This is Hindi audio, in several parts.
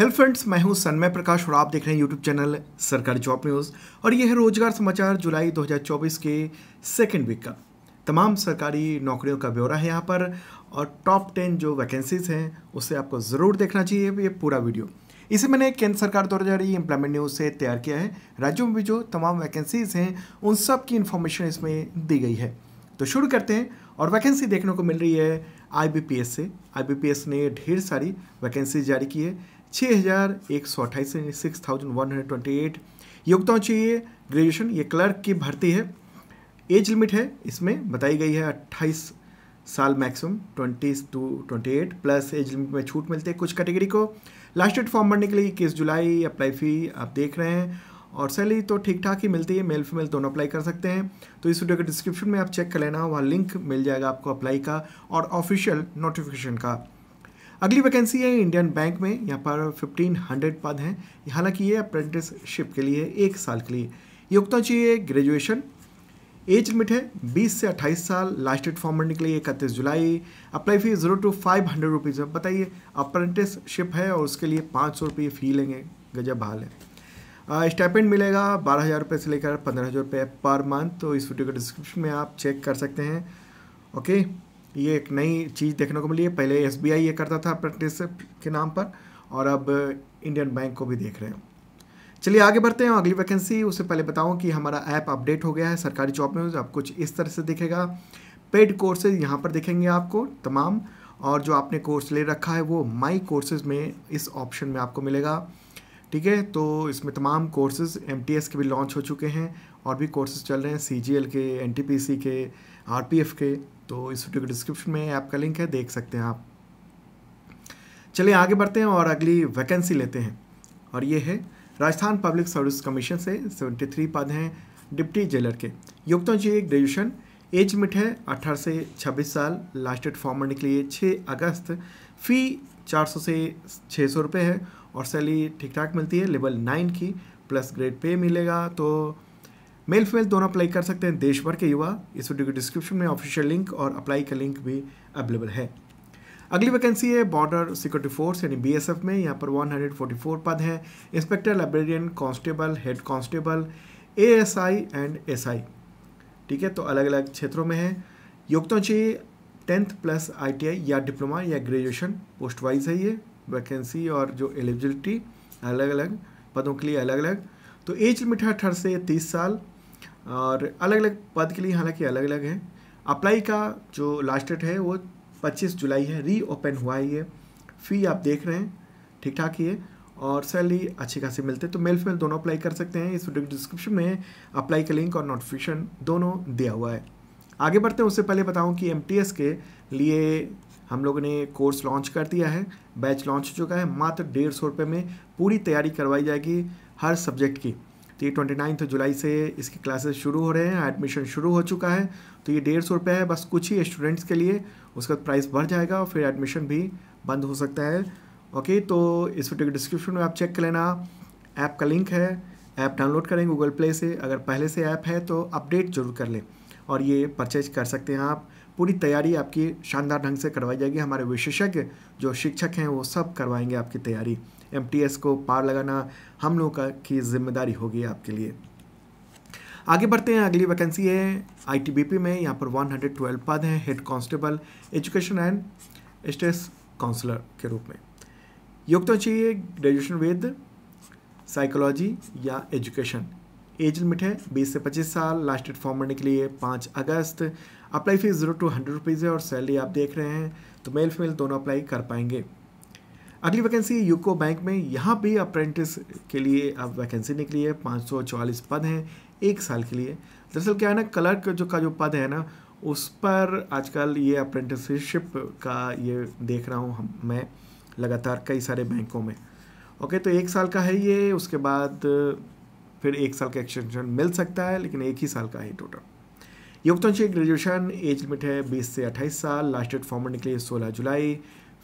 हेलो फ्रेंड्स मैं हूं सन्मय प्रकाश और आप देख रहे हैं यूट्यूब चैनल सरकारी जॉब न्यूज़ और यह है रोजगार समाचार जुलाई 2024 के सेकंड वीक का तमाम सरकारी नौकरियों का ब्यौरा है यहाँ पर और टॉप टेन जो वैकेंसीज़ हैं उसे आपको ज़रूर देखना चाहिए ये पूरा वीडियो इसे मैंने केंद्र सरकार द्वारा जारी एम्प्लॉयमेंट न्यूज़ से तैयार किया है राज्यों में भी जो तमाम वैकेंसीज़ हैं उन सब की इन्फॉर्मेशन इसमें दी गई है तो शुरू करते हैं और वैकेंसी देखने को मिल रही है आई से आई ने ढेर सारी वैकेंसी जारी की है छः हज़ार एक सौ अट्ठाईस six thousand one hundred twenty eight योग्यताओं चाहिए ग्रेजुएशन ये क्लर्क की भर्ती है एज लिमिट है इसमें बताई गई है अट्ठाईस साल maximum twenty two twenty eight plus age limit में छूट मिलती है कुछ कैटेगरी को लास्ट डेट फॉर्म भरने के लिए इक्कीस जुलाई अप्लाई फ़ी आप देख रहे हैं और सैलरी तो ठीक ठाक ही मिलती है मेल फीमेल दोनों अप्लाई कर सकते हैं तो इस वीडियो के डिस्क्रिप्शन में आप चेक कर लेना वहाँ लिंक मिल जाएगा आपको अप्लाई का और ऑफिशियल नोटिफिकेशन का अगली वैकेंसी है इंडियन बैंक में यहाँ पर 1500 पद हैं हालांकि ये अप्रेंटिसशिप के लिए एक साल के लिए योग्यता चाहिए ग्रेजुएशन एज लिमिट है 20 से 28 साल लास्ट डेट फॉर्म भरने के लिए इकतीस जुलाई apply fee zero to five hundred rupees है बताइए अप्रेंटिसशिप है और उसके लिए पाँच सौ रुपये फ़ी लेंगे गजब हाल है स्टैपेंट मिलेगा बारह हज़ार रुपये से लेकर पंद्रह हज़ार रुपये पर मंथ तो इस वीडियो के डिस्क्रिप्शन में आप चेक कर सकते हैं ओके okay? ये एक नई चीज़ देखने को मिली है पहले एस ये करता था प्रैक्टिस के नाम पर और अब इंडियन बैंक को भी देख रहे हैं चलिए आगे बढ़ते हैं अगली वैकेंसी उससे पहले बताऊं कि हमारा ऐप अपडेट हो गया है सरकारी जॉब में आप कुछ इस तरह से दिखेगा पेड कोर्सेज यहाँ पर दिखेंगे आपको तमाम और जो आपने कोर्स ले रखा है वो माई कोर्सेज में इस ऑप्शन में आपको मिलेगा ठीक है तो इसमें तमाम कोर्सेज एम के भी लॉन्च हो चुके हैं और भी कोर्सेज चल रहे हैं सी के एन के आर के तो इस वीडियो के डिस्क्रिप्शन में आपका लिंक है देख सकते हैं आप चलिए आगे बढ़ते हैं और अगली वैकेंसी लेते हैं और ये है राजस्थान पब्लिक सर्विस कमीशन से 73 पद हैं डिप्टी जेलर के युक्तों चाहिए ग्रेजुएशन एज मिट है 18 से 26 साल लास्ट डेट फॉर्म भरने के लिए अगस्त फ़ी 400 से 600 रुपये है और सैलरी ठीक ठाक मिलती है लेवल नाइन की प्लस ग्रेड पे मिलेगा तो मेल फीमेल दोनों अप्लाई कर सकते हैं देश भर के युवा इस वीडियो के डिस्क्रिप्शन में ऑफिशियल लिंक और अप्लाई का लिंक भी अवेलेबल है अगली वैकेंसी है बॉर्डर सिक्योरिटी फोर्स यानी बीएसएफ में यहाँ पर 144 पद हैं inspector librarian constable head constable ASI and SI ठीक है तो अलग अलग क्षेत्रों में है योग्यता चाहिए टेंथ प्लस आईटीआई या डिप्लोमा या ग्रेजुएशन पोस्ट वाइज है ये वैकेंसी और जो एलिजिबिलिटी अलग अलग पदों के लिए अलग अलग तो एज लिमिट है अठारह से तीस साल और अलग अलग पद के लिए हालांकि अलग अलग हैं अप्लाई का जो लास्ट डेट है वो 25 जुलाई है री ओपन हुआ है ये फ़ी आप देख रहे हैं ठीक ठाक ही है और सैलरी अच्छी खासी मिलते हैं तो मेल फेल दोनों अप्लाई कर सकते हैं इस वीडियो डिस्क्रिप्शन में अप्लाई का लिंक और नोटिफिकेशन दोनों दिया हुआ है आगे बढ़ते हैं उससे पहले बताऊँ कि एम के लिए हम लोगों ने कोर्स लॉन्च कर दिया है बैच लॉन्च हो चुका है मात्र डेढ़ सौ रुपये में पूरी तैयारी करवाई जाएगी हर सब्जेक्ट की तो ये ट्वेंटी नाइन्थ जुलाई से इसकी क्लासेस शुरू हो रहे हैं एडमिशन शुरू हो चुका है तो ये डेढ़ सौ रुपये है बस कुछ ही स्टूडेंट्स के लिए उसका प्राइस बढ़ जाएगा और फिर एडमिशन भी बंद हो सकता है ओके तो इस वीडियो के डिस्क्रिप्शन में आप चेक कर लेना ऐप का लिंक है ऐप डाउनलोड करें गूगल प्ले से अगर पहले से ऐप है तो अपडेट जरूर कर लें और ये परचेज कर सकते हैं आप पूरी तैयारी आपकी शानदार ढंग से करवाई जाएगी हमारे विशेषज्ञ जो शिक्षक हैं वो सब करवाएंगे आपकी तैयारी एम को पार लगाना हम लोगों का की जिम्मेदारी होगी आपके लिए आगे बढ़ते हैं अगली वैकेंसी है आईटीबीपी में यहाँ पर 112 पद हैं head constable education and stress counsellor के रूप में योग्यता तो चाहिए ग्रेजुएशन विद साइकोलॉजी या एजुकेशन एज लिमिट है 20 से 25 साल लास्ट डेट फॉर्म भरने के लिए 5 अगस्त apply fees zero to hundred rupees है और सैलरी आप देख रहे हैं तो मेल फीमेल दोनों अप्लाई कर पाएंगे अगली वैकेंसी है यूको बैंक में यहाँ भी अप्रेंटिस के लिए अब वैकेंसी निकली है पाँच पद हैं एक साल के लिए दरअसल क्या है ना क्लर्क जो का जो पद है ना उस पर आजकल ये अप्रेंटिसशिप का ये देख रहा हूँ मैं लगातार कई सारे बैंकों में ओके तो एक साल का है ये उसके बाद फिर एक साल का एक्सटेंशन मिल सकता है लेकिन एक ही साल का है टोटल योगतांशी ग्रेजुएशन एज लिमिट है बीस से अट्ठाईस साल लास्ट डेट फॉर्म निकली सोलह जुलाई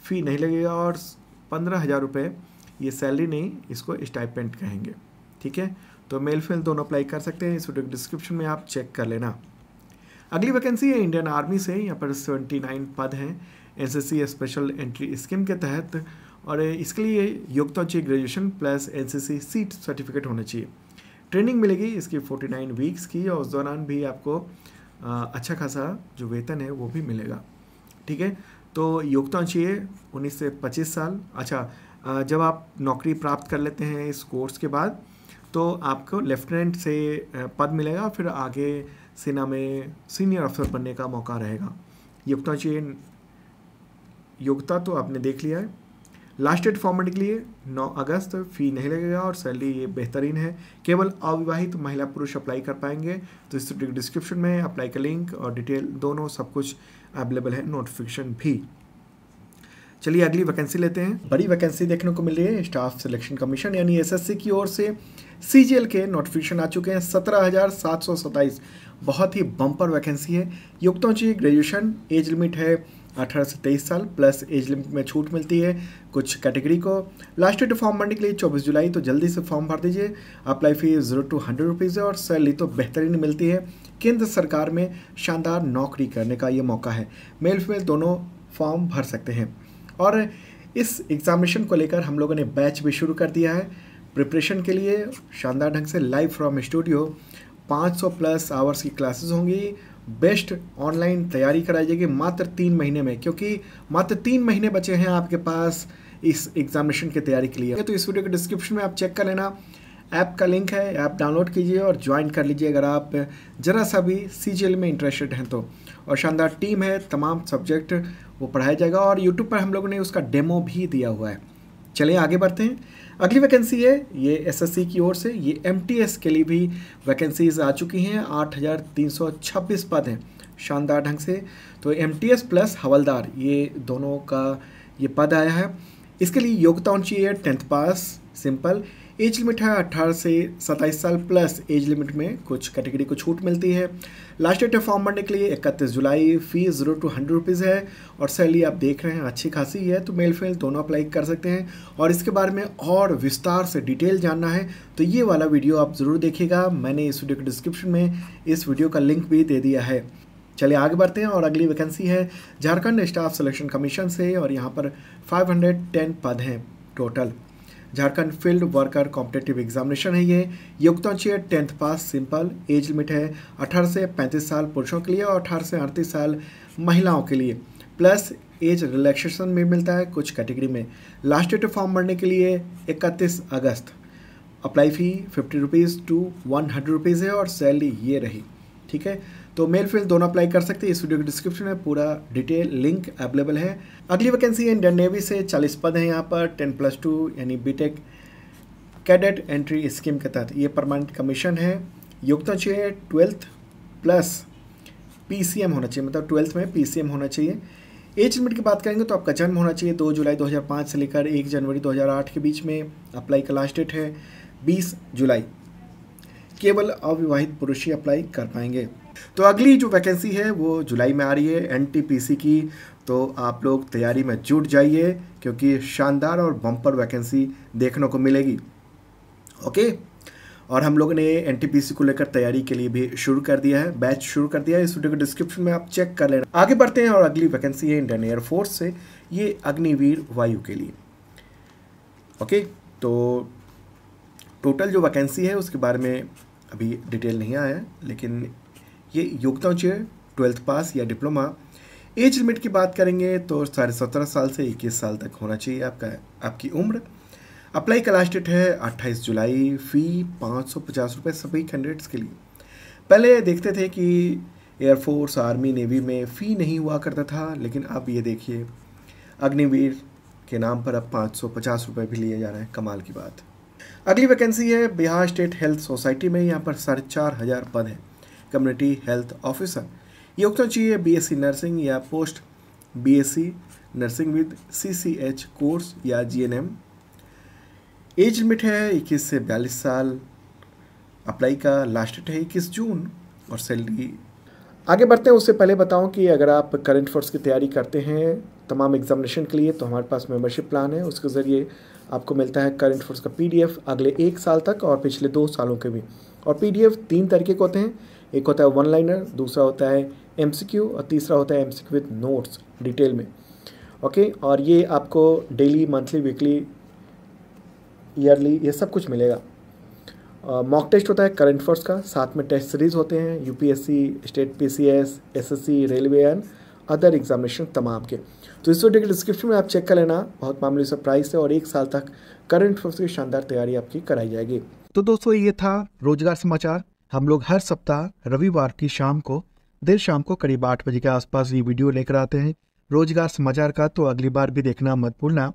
फ़ी नहीं लगेगा और पंद्रह हज़ार रुपये ये सैलरी नहीं इसको स्टाइपेंट कहेंगे ठीक है तो मेल फेल दोनों अप्लाई कर सकते हैं इस वीडियो के डिस्क्रिप्शन में आप चेक कर लेना अगली वैकेंसी है इंडियन आर्मी से यहाँ पर सेवेंटी नाइन पद हैं एन स्पेशल एंट्री स्कीम के तहत और इसके लिए योग्यता चाहिए ग्रेजुएशन प्लस एन सीट सर्टिफिकेट होना चाहिए ट्रेनिंग मिलेगी इसकी फोर्टी नाइन वीक्स की और उस दौरान भी आपको अच्छा खासा जो वेतन है वो भी मिलेगा ठीक है तो योग्यता चाहिए उन्नीस से पच्चीस साल अच्छा जब आप नौकरी प्राप्त कर लेते हैं इस कोर्स के बाद तो आपको लेफ्टिनेंट से पद मिलेगा फिर आगे सेना में सीनियर अफसर बनने का मौका रहेगा योग्यता चाहिए योग्यता तो आपने देख लिया है लास्ट डेट फॉर्मेट के लिए 9 अगस्त फी नहीं लगेगा और सैलरी ये बेहतरीन है केवल अविवाहित तो महिला पुरुष अप्लाई कर पाएंगे तो इस डिस्क्रिप्शन में अप्लाई का लिंक और डिटेल दोनों सब कुछ अवेलेबल है नोटिफिकेशन भी चलिए अगली वैकेंसी लेते हैं बड़ी वैकेंसी देखने को मिल रही है स्टाफ सिलेक्शन कमीशन यानी एसएससी की ओर से सीजीएल के नोटिफिकेशन आ चुके हैं सत्रह हज़ार सात सौ बहुत ही बम्पर वैकेंसी है युक्तों चाहिए ग्रेजुएशन एज लिमिट है अठारह से तेईस साल प्लस एज लिमिट में छूट मिलती है कुछ कैटेगरी को लास्ट डेट फॉर्म भरने के लिए चौबीस जुलाई तो जल्दी से फॉर्म भर दीजिए apply fees zero to hundred rupees है और सैलरी तो बेहतरीन मिलती है केंद्र सरकार में शानदार नौकरी करने का ये मौका है मेल फीमेल दोनों फॉर्म भर सकते हैं और इस एग्ज़ामिनेशन को लेकर हम लोगों ने बैच भी शुरू कर दिया है प्रिपरेशन के लिए शानदार ढंग से live from studio 500 plus hours की क्लासेस होंगी बेस्ट ऑनलाइन तैयारी कराई जाएगी मात्र तीन महीने में क्योंकि मात्र तीन महीने बचे हैं आपके पास इस एग्जामिनेशन की तैयारी के लिए तो इस वीडियो के डिस्क्रिप्शन में आप चेक कर लेना ऐप का लिंक है ऐप डाउनलोड कीजिए और ज्वाइन कर लीजिए अगर आप ज़रा सा भी सी में इंटरेस्टेड हैं तो और शानदार टीम है तमाम सब्जेक्ट वो पढ़ाया जाएगा और यूट्यूब पर हम लोगों ने उसका डेमो भी दिया हुआ है चलिए आगे बढ़ते हैं अगली वैकेंसी है ये एसएससी की ओर से ये एमटीएस के लिए भी वैकेंसीज आ चुकी हैं 8,326 पद हैं शानदार ढंग से तो एमटीएस प्लस हवलदार ये दोनों का ये पद आया है इसके लिए योग्यता होनी चाहिए tenth pass simple age limit है अट्ठारह से सत्ताईस साल प्लस एज लिमिट में कुछ कैटेगरी को छूट मिलती है लास्ट डेट है फॉर्म भरने के लिए इकतीस जुलाई fees zero to hundred rupees है और सैलरी आप देख रहे हैं अच्छी खासी है तो मेल फेल दोनों अप्लाई कर सकते हैं और इसके बारे में और विस्तार से डिटेल जानना है तो ये वाला वीडियो आप ज़रूर देखिएगा मैंने इस वीडियो के डिस्क्रिप्शन में इस वीडियो का लिंक भी दे दिया है चलिए आगे बढ़ते हैं और अगली वैकेंसी है झारखंड स्टाफ सिलेक्शन कमीशन से और यहाँ पर 510 पद हैं total Jharkhand field worker competitive examination है ये योग्यता चाहिए tenth pass simple age limit है अठारह से पैंतीस साल पुरुषों के लिए और अठारह से अड़तीस साल महिलाओं के लिए प्लस एज रिलैक्सेशन में मिलता है कुछ कैटेगरी में लास्ट डेट फॉर्म भरने के लिए इकतीस अगस्त apply fee fifty rupees to one hundred rupees है और सैलरी ये रही ठीक है तो मेल फेल दोनों अप्लाई कर सकते हैं इस वीडियो के डिस्क्रिप्शन में पूरा डिटेल लिंक अवेलेबल है अगली वैकेंसी इंडियन नेवी से चालीस पद हैं यहाँ पर टेन प्लस टू यानी बीटेक कैडेट एंट्री स्कीम के तहत ये परमानेंट कमीशन है योग्यता चाहिए ट्वेल्थ प्लस पीसीएम होना चाहिए मतलब ट्वेल्थ में पीसीएम होना चाहिए एज लिमिट की बात करेंगे तो आपका जन्म होना चाहिए दो जुलाई दो से लेकर एक जनवरी दो के बीच में अप्लाई का लास्ट डेट है बीस जुलाई केवल अविवाहित पुरुष ही अप्लाई कर पाएंगे तो अगली जो वैकेंसी है वो जुलाई में आ रही है एन की तो आप लोग तैयारी में जुट जाइए क्योंकि शानदार और बम्पर वैकेंसी देखने को मिलेगी ओके और हम लोगों ने एन को लेकर तैयारी के लिए भी शुरू कर दिया है बैच शुरू कर दिया है इस वीडियो के डिस्क्रिप्शन में आप चेक कर लेना आगे बढ़ते हैं और अगली वैकेंसी है इंडियन एयरफोर्स से ये अग्निवीर वायु के लिए ओके तो टोटल जो वैकेंसी है उसके बारे में अभी डिटेल नहीं आया लेकिन ये योग्यता चाहिए ट्वेल्थ पास या डिप्लोमा एज लिमिट की बात करेंगे तो साढ़े सत्रह साल से इक्कीस साल तक होना चाहिए आपका आपकी उम्र अप्लाई का लास्ट डेट है 28 जुलाई फ़ी पाँच सौ पचास रुपये सभी कैंडिडेट्स के लिए पहले देखते थे कि एयरफोर्स आर्मी नेवी में फ़ी नहीं हुआ करता था लेकिन अब ये देखिए अग्निवीर के नाम पर अब पाँच सौ पचास रुपये भी लिए जा रहे हैं कमाल की बात अगली वैकेंसी है बिहार स्टेट हेल्थ सोसाइटी में यहाँ पर साढ़े चार हज़ार पद हैं कम्युनिटी हेल्थ ऑफिसर ये होना चाहिए बीएससी नर्सिंग या post BSc nursing with CCH course या जीएनएम एज लिमिट है इक्कीस से बयालीस साल अप्लाई का लास्ट डेट है इक्कीस जून और सैलरी आगे बढ़ते हैं उससे पहले बताऊं कि अगर आप करंट फोर्स की तैयारी करते हैं तमाम एग्जामिनेशन के लिए तो हमारे पास मेंबरशिप प्लान है उसके ज़रिए आपको मिलता है करंट फोर्स का पीडीएफ अगले एक साल तक और पिछले दो सालों के भी और पीडीएफ तीन तरीके के होते हैं एक होता है वन लाइनर दूसरा होता है एम और तीसरा होता है एम सी नोट्स डिटेल में ओके और ये आपको डेली मंथली वीकली ईयरली ये सब कुछ मिलेगा मॉक टेस्ट होता है करंट अफेयर्स का साथ में टेस्ट सीरीज होते हैं UPSC state PCS SSC railway and other examination तमाम के तो इस वीडियो के डिस्क्रिप्शन में आप चेक कर लेना बहुत मामूली सा प्राइस है और एक साल तक करंट अफेयर्स की शानदार तैयारी आपकी कराई जाएगी तो दोस्तों ये था रोजगार समाचार हम लोग हर सप्ताह रविवार की शाम को देर शाम को करीब आठ बजे के आसपास ये वीडियो लेकर आते हैं रोजगार समाचार का तो अगली बार भी देखना मत भूलना